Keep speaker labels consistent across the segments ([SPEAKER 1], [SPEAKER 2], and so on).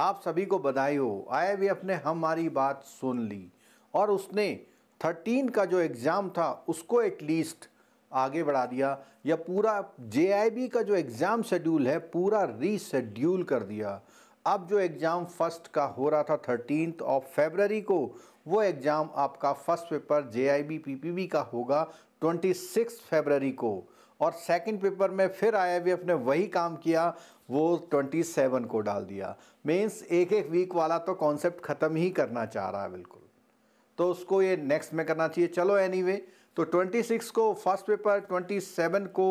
[SPEAKER 1] आप सभी को बधाई हो आईआईबीएफ ने हमारी बात सुन ली और उसने थर्टीन का जो एग्ज़ाम था उसको एटलीस्ट आगे बढ़ा दिया या पूरा जे का जो एग्ज़ाम शेड्यूल है पूरा रीशेड्यूल कर दिया अब जो एग्ज़ाम फर्स्ट का हो रहा था थर्टीनथ ऑफ फेबररी को वो एग्ज़ाम आपका फर्स्ट पेपर जे आई का होगा ट्वेंटी सिक्स फेबररी को और सेकंड पेपर में फिर भी ने वही काम किया वो 27 को डाल दिया मेंस एक एक वीक वाला तो कॉन्सेप्ट ख़त्म ही करना चाह रहा है बिल्कुल तो उसको ये नेक्स्ट में करना चाहिए चलो एनीवे anyway, तो 26 को फर्स्ट पेपर 27 को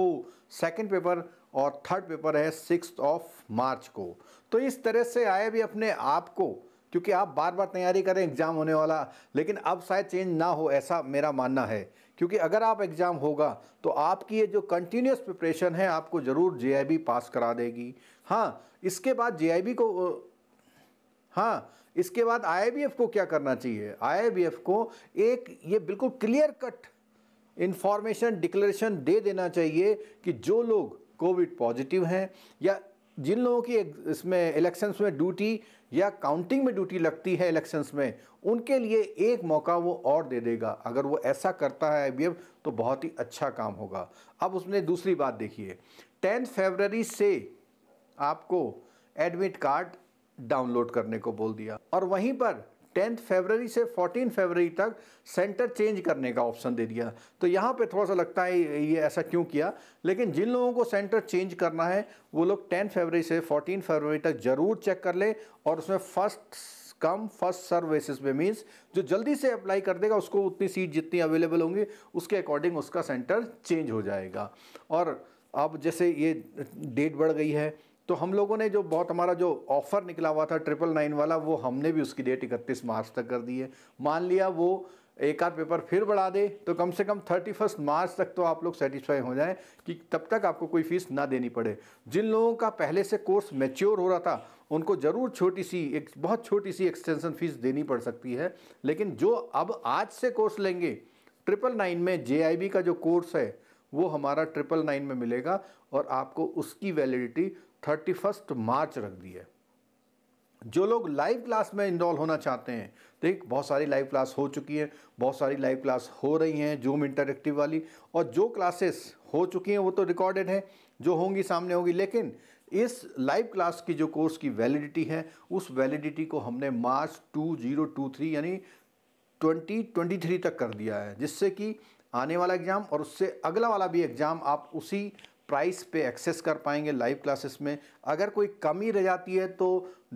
[SPEAKER 1] सेकंड पेपर और थर्ड पेपर है सिक्स ऑफ मार्च को तो इस तरह से आए भी अपने आप को क्योंकि आप बार बार तैयारी करें एग्ज़ाम होने वाला लेकिन अब शायद चेंज ना हो ऐसा मेरा मानना है क्योंकि अगर आप एग्ज़ाम होगा तो आपकी ये जो कंटिन्यूस प्रिपरेशन है आपको ज़रूर जे पास करा देगी हाँ इसके बाद जे को हाँ इसके बाद आई को क्या करना चाहिए आई को एक ये बिल्कुल क्लियर कट इन्फॉर्मेशन डिक्लेरेशन दे देना चाहिए कि जो लोग कोविड पॉजिटिव हैं या जिन लोगों की इसमें इलेक्शंस में ड्यूटी या काउंटिंग में ड्यूटी लगती है इलेक्शंस में उनके लिए एक मौका वो और दे देगा अगर वो ऐसा करता है आई तो बहुत ही अच्छा काम होगा अब उसने दूसरी बात देखिए टेंथ फेबररी से आपको एडमिट कार्ड डाउनलोड करने को बोल दिया और वहीं पर टेंथ फरवरी से फोर्टीन फरवरी तक सेंटर चेंज करने का ऑप्शन दे दिया तो यहाँ पे थोड़ा सा लगता है ये ऐसा क्यों किया लेकिन जिन लोगों को सेंटर चेंज करना है वो लोग टेंथ फरवरी से फोर्टीन फरवरी तक ज़रूर चेक कर ले और उसमें फर्स्ट कम फर्स्ट सर्विसेज में पे मीन्स जो जल्दी से अप्लाई कर देगा उसको उतनी सीट जितनी अवेलेबल होंगी उसके अकॉर्डिंग उसका सेंटर चेंज हो जाएगा और अब जैसे ये डेट बढ़ गई है तो हम लोगों ने जो बहुत हमारा जो ऑफ़र निकला हुआ था ट्रिपल नाइन वाला वो हमने भी उसकी डेट इकतीस मार्च तक कर दी है मान लिया वो एक आध पेपर फिर बढ़ा दे तो कम से कम थर्टी फर्स्ट मार्च तक तो आप लोग सेटिस्फाई हो जाएं कि तब तक आपको कोई फीस ना देनी पड़े जिन लोगों का पहले से कोर्स मेच्योर हो रहा था उनको ज़रूर छोटी सी एक बहुत छोटी सी एक्सटेंसन फीस देनी पड़ सकती है लेकिन जो अब आज से कोर्स लेंगे ट्रिपल नाइन में जे का जो कोर्स है वो हमारा ट्रिपल नाइन में मिलेगा और आपको उसकी वैलिडिटी थर्टी फर्स्ट मार्च रख दी है जो लोग लाइव क्लास में इन्वॉल्व होना चाहते हैं देख बहुत सारी लाइव क्लास हो चुकी है बहुत सारी लाइव क्लास हो रही हैं जूम इंटरेक्टिव वाली और जो क्लासेस हो चुकी हैं वो तो रिकॉर्डेड हैं जो होंगी सामने होगी लेकिन इस लाइव क्लास की जो कोर्स की वैलिडिटी है उस वैलिडिटी को हमने March two two zero three यानी ट्वेंटी ट्वेंटी थ्री तक कर दिया है जिससे कि आने वाला एग्ज़ाम और उससे अगला वाला भी एग्ज़ाम आप उसी प्राइस पे एक्सेस कर पाएंगे लाइव क्लासेस में अगर कोई कमी रह जाती है तो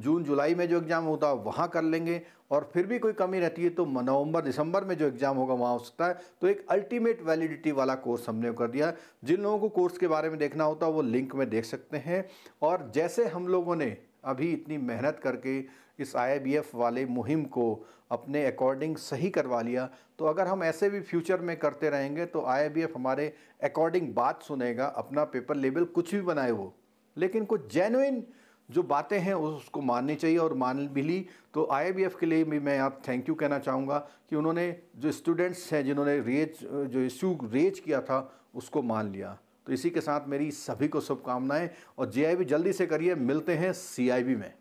[SPEAKER 1] जून जुलाई में जो एग्ज़ाम होता है वहाँ कर लेंगे और फिर भी कोई कमी रहती है तो नवंबर दिसंबर में जो एग्ज़ाम होगा वहाँ हो सकता है तो एक अल्टीमेट वैलिडिटी वाला कोर्स हमने कर दिया जिन लोगों को कोर्स के बारे में देखना होता है वो लिंक में देख सकते हैं और जैसे हम लोगों ने अभी इतनी मेहनत करके इस आईबीएफ वाले मुहिम को अपने अकॉर्डिंग सही करवा लिया तो अगर हम ऐसे भी फ्यूचर में करते रहेंगे तो आईबीएफ हमारे अकॉर्डिंग बात सुनेगा अपना पेपर लेबल कुछ भी बनाए वो लेकिन कुछ जेनुइन जो बातें हैं उसको माननी चाहिए और मान भी ली तो आई के लिए भी मैं आप थैंक यू कहना चाहूँगा कि उन्होंने जो स्टूडेंट्स हैं जिन्होंने रेज जो इश्यू रेज किया था उसको मान लिया तो इसी के साथ मेरी सभी को शुभकामनाएं और जे जल्दी से करिए मिलते हैं सी में